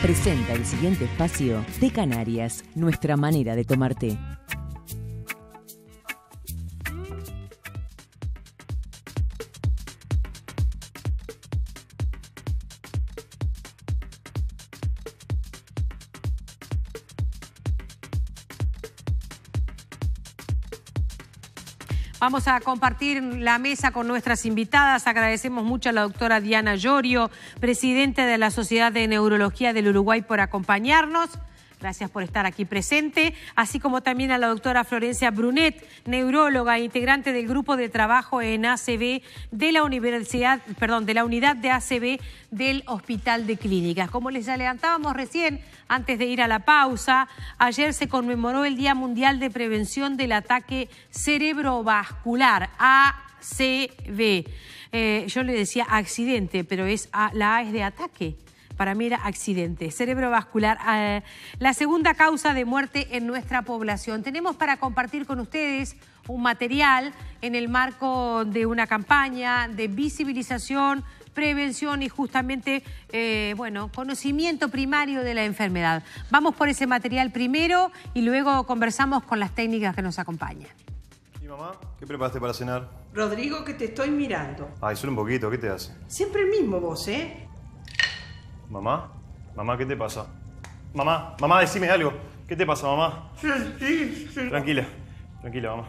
presenta el siguiente espacio de Canarias, nuestra manera de tomarte. Vamos a compartir la mesa con nuestras invitadas. Agradecemos mucho a la doctora Diana Llorio, presidenta de la Sociedad de Neurología del Uruguay, por acompañarnos. Gracias por estar aquí presente, así como también a la doctora Florencia Brunet, neuróloga e integrante del grupo de trabajo en ACB de la Universidad, perdón, de la unidad de ACB del Hospital de Clínicas. Como les adelantábamos recién, antes de ir a la pausa, ayer se conmemoró el Día Mundial de Prevención del Ataque Cerebrovascular, ACV. Eh, yo le decía accidente, pero es la A es de ataque para mí era accidente cerebrovascular, ah, la segunda causa de muerte en nuestra población. Tenemos para compartir con ustedes un material en el marco de una campaña de visibilización, prevención y justamente, eh, bueno, conocimiento primario de la enfermedad. Vamos por ese material primero y luego conversamos con las técnicas que nos acompañan. ¿Y mamá? ¿Qué preparaste para cenar? Rodrigo, que te estoy mirando. Ay, solo un poquito, ¿qué te hace? Siempre el mismo vos, ¿eh? ¿Mamá? ¿Mamá, qué te pasa? Mamá, mamá, decime algo. ¿Qué te pasa, mamá? Tranquila, tranquila, mamá.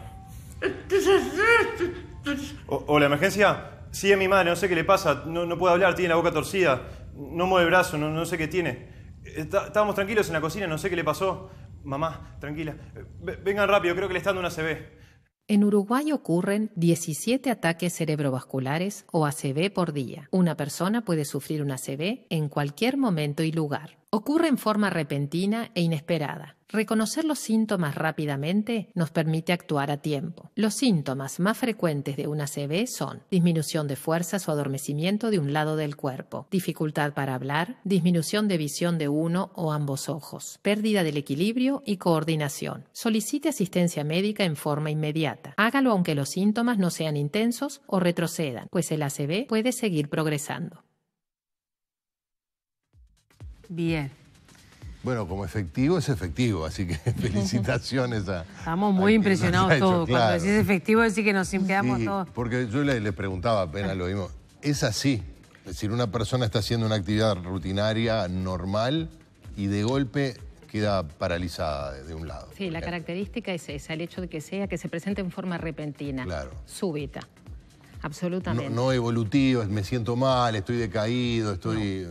O, ¿Hola, emergencia? Sí, es mi madre, no sé qué le pasa. No, no puede hablar, tiene la boca torcida. No mueve el brazo, no, sé qué tiene. estábamos tranquilos en la cocina, no sé qué le pasó. Mamá, tranquila. vengan rápido, creo que le están dando una CB. En Uruguay ocurren 17 ataques cerebrovasculares o ACV por día. Una persona puede sufrir un ACV en cualquier momento y lugar. Ocurre en forma repentina e inesperada. Reconocer los síntomas rápidamente nos permite actuar a tiempo. Los síntomas más frecuentes de una ACV son disminución de fuerzas o adormecimiento de un lado del cuerpo, dificultad para hablar, disminución de visión de uno o ambos ojos, pérdida del equilibrio y coordinación. Solicite asistencia médica en forma inmediata. Hágalo aunque los síntomas no sean intensos o retrocedan, pues el ACB puede seguir progresando. Bien. Bueno, como efectivo es efectivo, así que felicitaciones a... Estamos muy impresionados todos. Cuando decís efectivo, decís que nos quedamos todos... Porque yo le, preguntaba apenas lo vimos. ¿Es así? Es decir, una persona está haciendo una actividad rutinaria, normal, y de golpe queda paralizada de, un lado. Sí, la característica es esa, el hecho de que sea, que se presente en forma repentina, claro. súbita. Absolutamente. No, evolutiva, evolutivo, me siento mal, estoy decaído, estoy...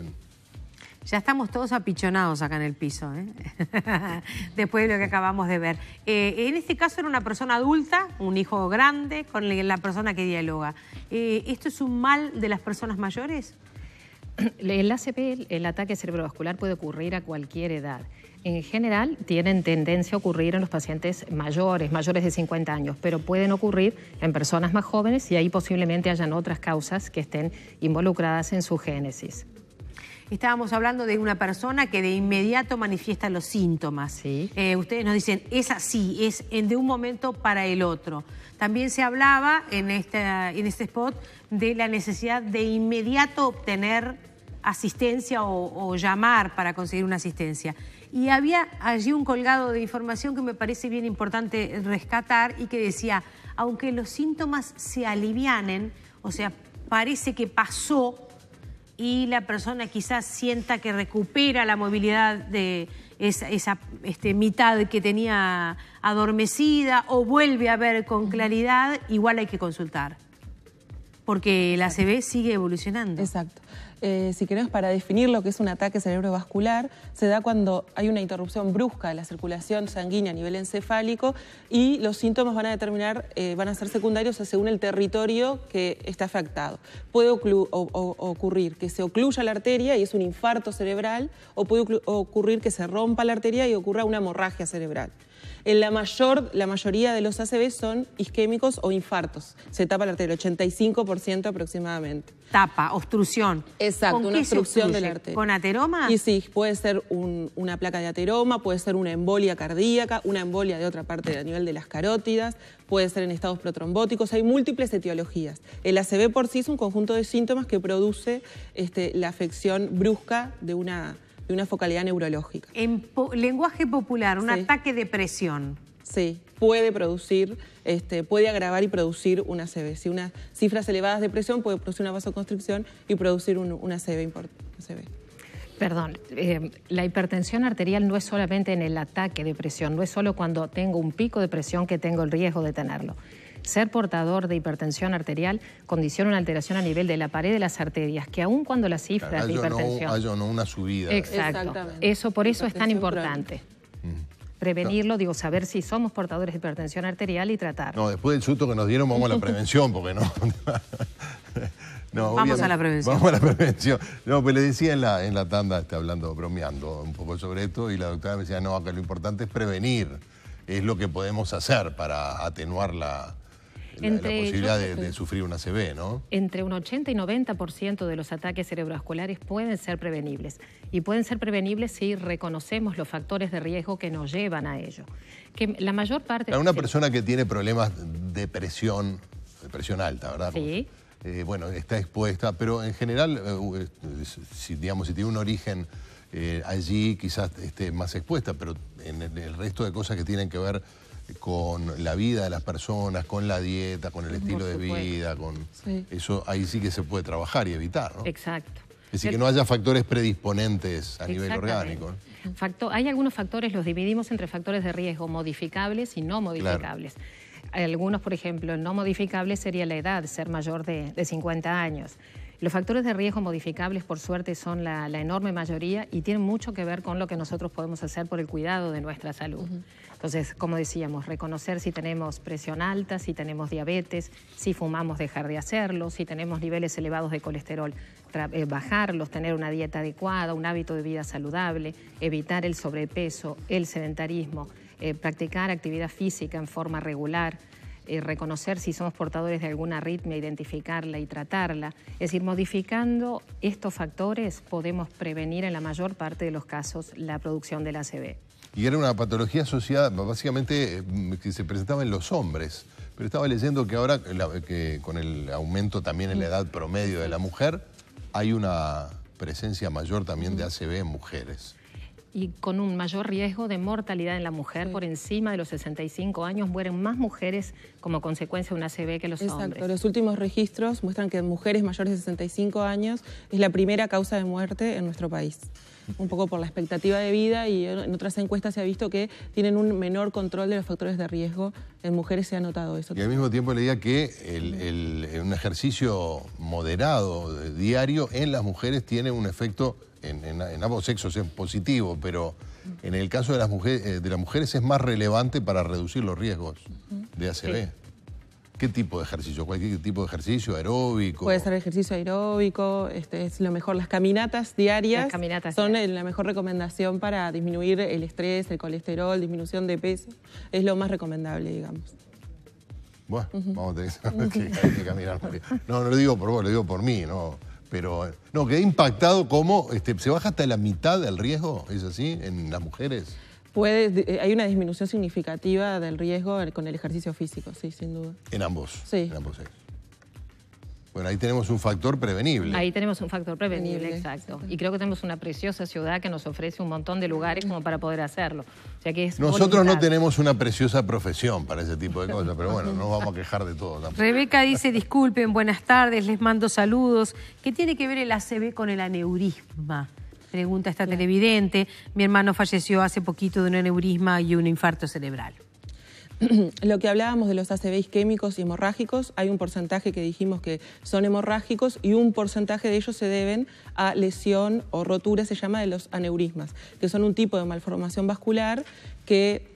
Ya estamos todos apichonados acá en el piso, ¿eh? después de lo que acabamos de ver. Eh, en este caso era una persona adulta, un hijo grande, con la persona que dialoga. Eh, ¿Esto es un mal de las personas mayores? El ACP, el ataque cerebrovascular, puede ocurrir a cualquier edad. En general, tienen tendencia a ocurrir en los pacientes mayores, mayores de 50 años, pero pueden ocurrir en personas más jóvenes y ahí posiblemente hayan otras causas que estén involucradas en su génesis. Estábamos hablando de una persona que de inmediato manifiesta los síntomas. Eh, ustedes nos dicen, es así, es de un momento para el otro. También se hablaba en, esta, en este spot de la necesidad de inmediato obtener asistencia o, o llamar para conseguir una asistencia. Y había allí un colgado de información que me parece bien importante rescatar y que decía, aunque los síntomas se alivianen, o sea, parece que pasó, y la persona quizás sienta que recupera la movilidad de esa, este, mitad que tenía adormecida o vuelve a ver con claridad, igual hay que consultar, porque la CB sigue evolucionando. Exacto. Eh, si queremos, para definir lo que es un ataque cerebrovascular, se da cuando hay una interrupción brusca de la circulación sanguínea a nivel encefálico y los síntomas van a determinar, eh, van a ser secundarios según el territorio que está afectado. Puede ocurrir que se ocluya la arteria y es un infarto cerebral, o puede ocurrir que se rompa la arteria y ocurra una hemorragia cerebral. En la, mayor, la mayoría de los ACV son isquémicos o infartos. Se tapa la arteria, 85% aproximadamente. Tapa, obstrucción. Exacto, una obstrucción de la ¿Con ateroma? Y sí, puede ser una placa de ateroma, puede ser una embolia cardíaca, una embolia de otra parte a nivel de las carótidas, puede ser en estados protrombóticos, hay múltiples etiologías. El ACV por sí es un conjunto de síntomas que produce este, la afección brusca de una y una focalidad neurológica. En lenguaje popular, un ataque de presión. Sí, puede producir, este, puede agravar y producir una CV. Si unas cifras elevadas de presión puede producir una vasoconstricción y producir una CB importante. Perdón, eh, la hipertensión arterial no es solamente en el ataque de presión, no es solo cuando tengo un pico de presión que tengo el riesgo de tenerlo. Ser portador de hipertensión arterial condiciona una alteración a nivel de la pared de las arterias, que aun cuando las cifras de hipertensión... Hay no una subida. Exacto. Eso, por eso es tan importante. Prevenirlo, digo, saber si somos portadores de hipertensión arterial y tratar. No, después del susto que nos dieron, vamos a la prevención, porque no... vamos a la prevención. Vamos a la prevención. No, pero pues le decía en la, en la tanda, está hablando, bromeando un poco sobre esto, y la doctora me decía, no, acá lo importante es prevenir, es lo que podemos hacer para atenuar la, entre la posibilidad de, sufrir una ACV, ¿no? Entre un 80 y 90% de los ataques cerebrovasculares pueden ser prevenibles. Y pueden ser prevenibles si reconocemos los factores de riesgo que nos llevan a ello. Que la mayor parte... Para una persona que tiene problemas de presión, de presión alta, ¿verdad? Sí. Eh, bueno, está expuesta, pero en general, eh, si, digamos, si tiene un origen eh, allí, quizás esté más expuesta, pero en el resto de cosas que tienen que ver con la vida de las personas, con la dieta, con el estilo de vida, con eso ahí sí que se puede trabajar y evitar, ¿no? Exacto. Es decir, que no haya factores predisponentes a nivel orgánico. hay algunos factores, los dividimos entre factores de riesgo modificables y no modificables. Algunos, por ejemplo, no modificables sería la edad, ser mayor de 50 años. Los factores de riesgo modificables, por suerte, son la, enorme mayoría y tienen mucho que ver con lo que nosotros podemos hacer por el cuidado de nuestra salud. Entonces, como decíamos, reconocer si tenemos presión alta, si tenemos diabetes, si fumamos, dejar de hacerlo, si tenemos niveles elevados de colesterol, eh, bajarlos, tener una dieta adecuada, un hábito de vida saludable, evitar el sobrepeso, el sedentarismo, eh, practicar actividad física en forma regular eh, reconocer si somos portadores de alguna arritmia, identificarla y tratarla. Es decir, modificando estos factores podemos prevenir en la mayor parte de los casos la producción del ACV. Y era una patología asociada, básicamente, mm, que se presentaba en los hombres. Pero estaba leyendo que ahora, que con el aumento también en la mm. edad promedio de la mujer, hay una presencia mayor también de ACV en mujeres y con un mayor riesgo de mortalidad en la mujer. Por encima de los 65 años mueren más mujeres como consecuencia de una CB que los hombres. los últimos registros muestran que mujeres mayores de 65 años es la primera causa de muerte en nuestro país. Un poco por la expectativa de vida y en otras encuestas se ha visto que tienen un menor control de los factores de riesgo. En mujeres se ha notado eso. Y al mismo tiempo le leía que el, un ejercicio moderado, diario, en las mujeres tiene un efecto en, ambos sexos es positivo, pero en el caso de las, mujeres, eh, de las mujeres es más relevante para reducir los riesgos de ACV. ¿Qué tipo de ejercicio? ¿Cualquier tipo de ejercicio aeróbico? Puede ser ejercicio aeróbico, este es lo mejor. Las caminatas diarias caminatas son la mejor recomendación para disminuir el estrés, el colesterol, disminución de peso. Es lo más recomendable, digamos. Bueno, vamos a tener que, caminar, No, no lo digo por vos, lo digo por mí, ¿no? Pero, no, ¿Queda impactado como este, se baja hasta la mitad del riesgo, ¿es así? En las mujeres. Puede, eh, hay una disminución significativa del riesgo eh, con el ejercicio físico, sí, sin duda. En ambos. Sí. En ambos sexos. Bueno, ahí tenemos un factor prevenible. Ahí tenemos un factor prevenible, exacto. Y creo que tenemos una preciosa ciudad que nos ofrece un montón de lugares como para poder hacerlo. O que es Nosotros no tenemos una preciosa profesión para ese tipo de cosas, pero bueno, no nos vamos a quejar de todo. Rebeca dice, disculpen, buenas tardes, les mando saludos. ¿Qué tiene que ver el ACV con el aneurisma? Pregunta esta televidente. Mi hermano falleció hace poquito de un aneurisma y un infarto cerebral. lo que hablábamos de los ACV isquémicos y hemorrágicos, hay un porcentaje que dijimos que son hemorrágicos y un porcentaje de ellos se deben a lesión o rotura, se llama de los aneurismas, que son un tipo de malformación vascular que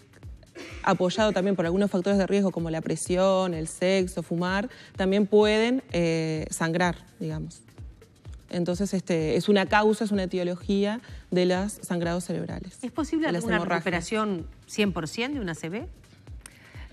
apoyado también por algunos factores de riesgo como la presión, el sexo, fumar, también pueden eh, sangrar, digamos. Entonces, este, es una causa, es una etiología de los sangrados cerebrales. ¿Es posible alguna recuperación 100% de un ACV?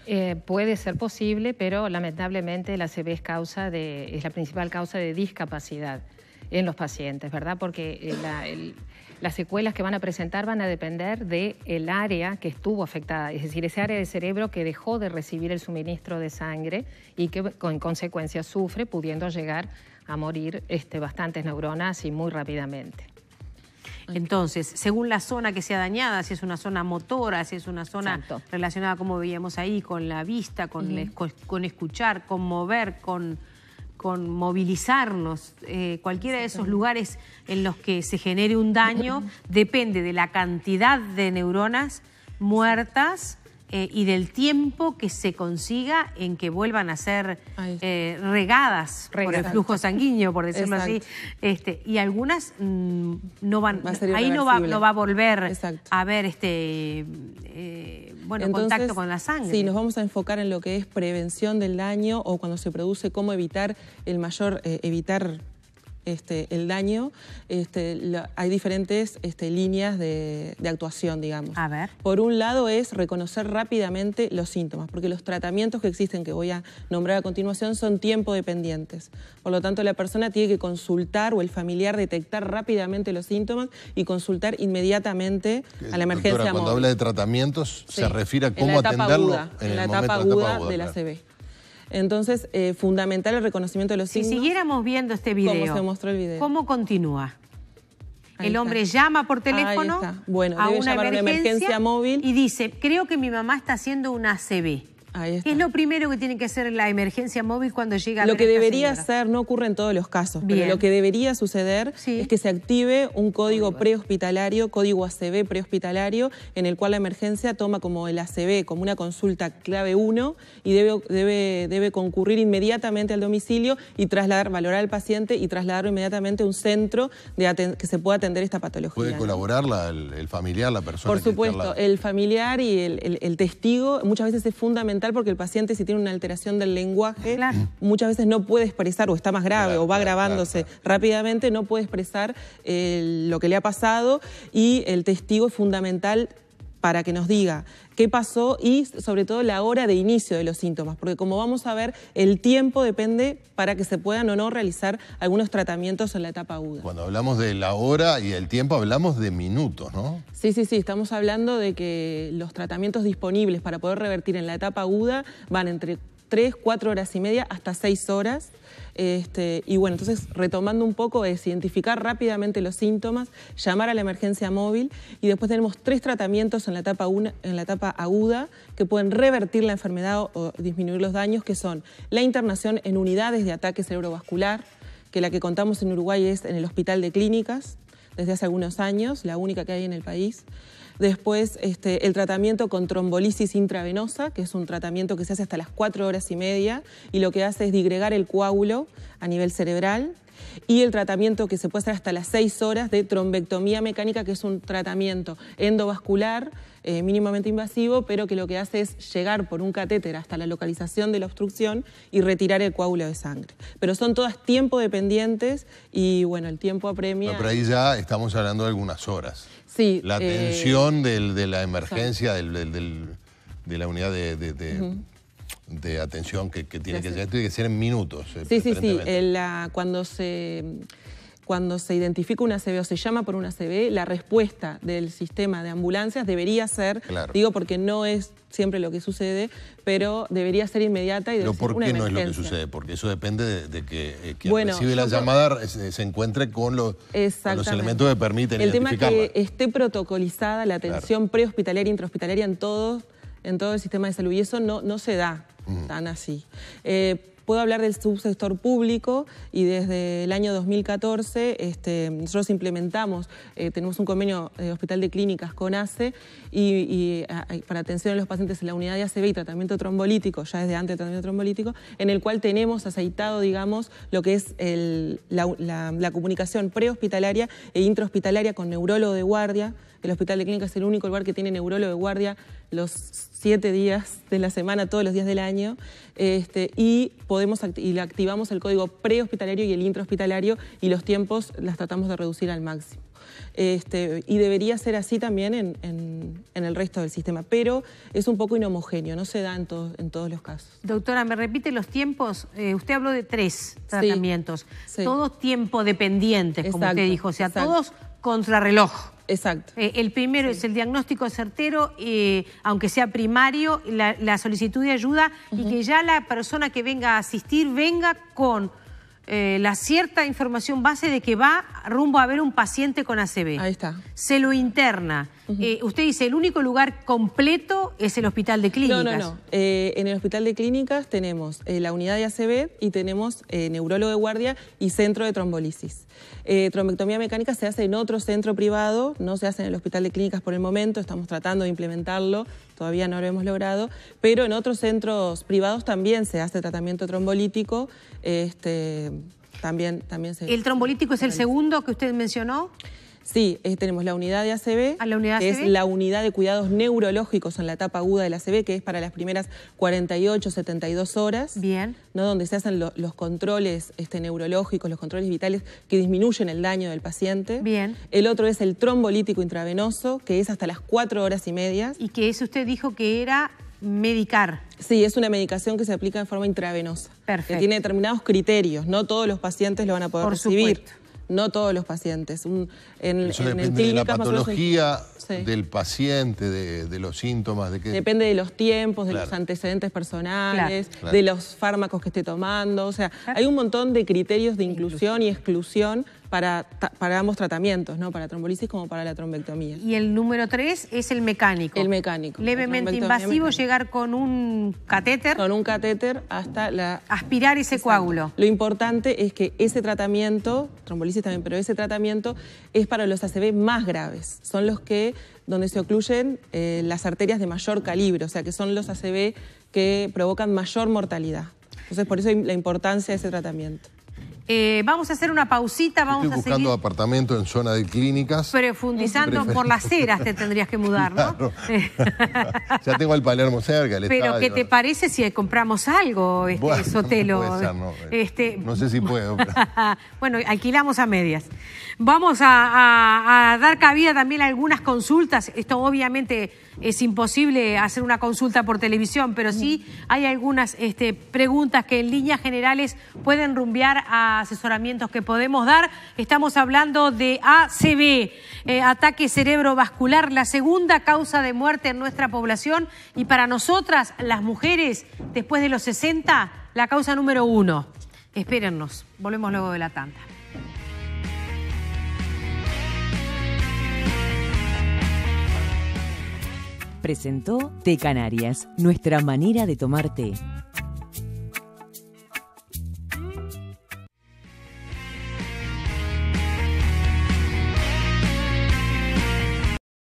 Eh, puede ser posible, pero lamentablemente la CB es, causa es la principal causa de discapacidad en los pacientes, ¿verdad? Porque eh, las secuelas que van a presentar van a depender del el área que estuvo afectada, es decir, ese área del cerebro que dejó de recibir el suministro de sangre y que en consecuencia sufre, pudiendo llegar a morir este, bastantes neuronas y muy rápidamente. Entonces, según la zona que sea dañada, si es una zona motora, si es una zona relacionada, como veíamos ahí, con la vista, con, con, escuchar, con mover, con movilizarnos. Eh, cualquiera de esos lugares en los que se genere un daño depende de la cantidad de neuronas muertas eh, y del tiempo que se consiga en que vuelvan a ser eh, regadas por el flujo sanguíneo, por decirlo así. Este, y algunas mm, no van, ahí no va, va a volver a haber este eh, bueno, contacto con la sangre. Sí, nos vamos a enfocar en lo que es prevención del daño o cuando se produce, cómo evitar el mayor, evitar este, el daño, este, hay diferentes este, líneas de, actuación, digamos. A ver. Por un lado es reconocer rápidamente los síntomas, porque los tratamientos que existen, que voy a nombrar a continuación, son tiempo dependientes. Por lo tanto, la persona tiene que consultar o el familiar detectar rápidamente los síntomas y consultar inmediatamente a la emergencia Cuando habla de tratamientos, se refiere a cómo atenderlo en, la, etapa aguda de la entonces, eh, fundamental el reconocimiento de los signos. Si siguiéramos viendo este video, ¿cómo continúa? el hombre llama por teléfono bueno, a, una, emergencia, móvil y dice, creo que mi mamá está haciendo una ACV. Es lo primero que tiene que hacer la emergencia móvil cuando llega. lo que debería hacer no ocurre en todos los casos, pero lo que debería suceder es que se active un código prehospitalario, código ACB prehospitalario, en el cual la emergencia toma como el ACB, como una consulta clave 1 y debe, debe, debe concurrir inmediatamente al domicilio y trasladar, valorar al paciente y trasladarlo inmediatamente a un centro que se pueda atender esta patología. ¿Puede colaborar la, el, familiar, la persona? Por supuesto, el familiar y el testigo muchas veces es fundamental porque el paciente si tiene una alteración del lenguaje muchas veces no puede expresar o está más grave o va grabándose rápidamente, no puede expresar eh, lo que le ha pasado y el testigo es fundamental para que nos diga qué pasó y sobre todo la hora de inicio de los síntomas, porque como vamos a ver, el tiempo depende para que se puedan o no realizar algunos tratamientos en la etapa aguda. Cuando hablamos de la hora y el tiempo, hablamos de minutos, ¿no? Sí, sí, sí, estamos hablando de que los tratamientos disponibles para poder revertir en la etapa aguda van entre tres, cuatro horas y media, hasta seis horas. Este, y bueno, entonces retomando un poco es identificar rápidamente los síntomas, llamar a la emergencia móvil y después tenemos tres tratamientos en la etapa, en la etapa aguda que pueden revertir la enfermedad o, o disminuir los daños, que son la internación en unidades de ataque cerebrovascular, que la que contamos en Uruguay es en el Hospital de Clínicas desde hace algunos años, la única que hay en el país. Después este, el tratamiento con trombolisis intravenosa, que es un tratamiento que se hace hasta las 4 horas y media y lo que hace es digregar el coágulo a nivel cerebral y el tratamiento que se puede hacer hasta las 6 horas de trombectomía mecánica, que es un tratamiento endovascular eh, mínimamente invasivo, pero que lo que hace es llegar por un catéter hasta la localización de la obstrucción y retirar el coágulo de sangre. Pero son todas tiempo dependientes y bueno, el tiempo apremia. Pero por ahí ya estamos hablando de algunas horas la eh, atención de la emergencia, de la unidad de, atención que, tiene que, tiene que ser en minutos. Sí, sí, sí. Eh, cuando se cuando se identifica una CB o se llama por una CB, la respuesta del sistema de ambulancias debería ser, digo porque no es siempre lo que sucede, pero debería ser inmediata y de ¿Pero por qué no es lo que sucede? Porque eso depende de, que eh, quien recibe la llamada se, encuentre con, los elementos que permiten El tema es que esté protocolizada la atención prehospitalaria prehospitalaria, intrahospitalaria en todo, en todo el sistema de salud y eso no, no se da tan así. Eh, puedo hablar del subsector público y desde el año 2014 este, nosotros implementamos, eh, tenemos un convenio de eh, Hospital de Clínicas con ACE y, para atención a los pacientes en la unidad de ACB y tratamiento trombolítico, ya desde antes de tratamiento trombolítico, en el cual tenemos aceitado, digamos, lo que es la, comunicación prehospitalaria e intrahospitalaria con neurólogo de guardia. El Hospital de Clínicas es el único lugar que tiene neurólogo de guardia los siete días de la semana, todos los días del año. Este, y podemos y activamos el código prehospitalario y el intrahospitalario y los tiempos las tratamos de reducir al máximo. Este, y debería ser así también en, el resto del sistema, pero es un poco inhomogéneo, no se da en, en todos los casos. Doctora, me repite los tiempos, eh, usted habló de tres tratamientos, todos tiempo dependientes, como usted dijo, o sea, todos contrarreloj. Exacto. Eh, el primero es el diagnóstico certero, eh, aunque sea primario, la, solicitud de ayuda y que ya la persona que venga a asistir venga con eh, la cierta información base de que va rumbo a ver un paciente con ACV. Ahí está. Se lo interna. Eh, usted dice, el único lugar completo es el hospital de clínicas. No, no, eh, no. en el hospital de clínicas tenemos la unidad de ACV y tenemos neurólogo de guardia y centro de trombolisis. trombectomía mecánica se hace en otro centro privado, no se hace en el hospital de clínicas por el momento, estamos tratando de implementarlo todavía no lo hemos logrado, pero en otros centros privados también se hace tratamiento trombolítico. Este, también, también se, ¿El trombolítico es el segundo que usted mencionó? Sí, eh, tenemos la unidad de ACB, ah, que es la unidad de cuidados neurológicos en la etapa aguda del ACB, que es para las primeras 48, 72 horas. Bien. ¿no? Donde se hacen los controles este, neurológicos, los controles vitales que disminuyen el daño del paciente. Bien. El otro es el trombolítico intravenoso, que es hasta las 4 horas y media. Y que eso usted dijo que era medicar. Sí, es una medicación que se aplica en forma intravenosa. Perfecto. Que tiene determinados criterios, no todos los pacientes lo van a poder recibir no todos los pacientes. en, depende de la patología del paciente, de, los síntomas, de que Depende de los tiempos, de los antecedentes personales, de los fármacos que esté tomando. O sea, hay un montón de criterios de inclusión y exclusión para, ambos tratamientos, ¿no? para trombolisis como para la trombectomía. Y el número tres es el mecánico. El mecánico. Levemente invasivo, llegar con un catéter. Con un catéter hasta la... Aspirar ese coágulo. Lo importante es que ese tratamiento, trombolisis también, pero ese tratamiento es para los ACV más graves. Son los que donde se ocluyen eh, las arterias de mayor calibre, o sea que son los ACV que provocan mayor mortalidad. Entonces, por eso la importancia de ese tratamiento. Eh, vamos a hacer una pausita, vamos buscando apartamento en zona de clínicas. Profundizando por las ceras te tendrías que mudar, ¿no? ya tengo el Palermo cerca, el Pero ¿qué te parece si compramos algo, este, Sotelo? Este- no, sé si puedo. bueno, alquilamos a medias. Vamos a, a dar cabida también a algunas consultas. Esto obviamente es imposible hacer una consulta por televisión, pero sí hay algunas este, preguntas que en líneas generales pueden rumbear a asesoramientos que podemos dar. Estamos hablando de ACV, eh, ataque cerebrovascular, la segunda causa de muerte en nuestra población y para nosotras, las mujeres, después de los 60, la causa número uno. Espérennos, volvemos luego de la tanda. presentó Te Canarias, nuestra manera de tomar té.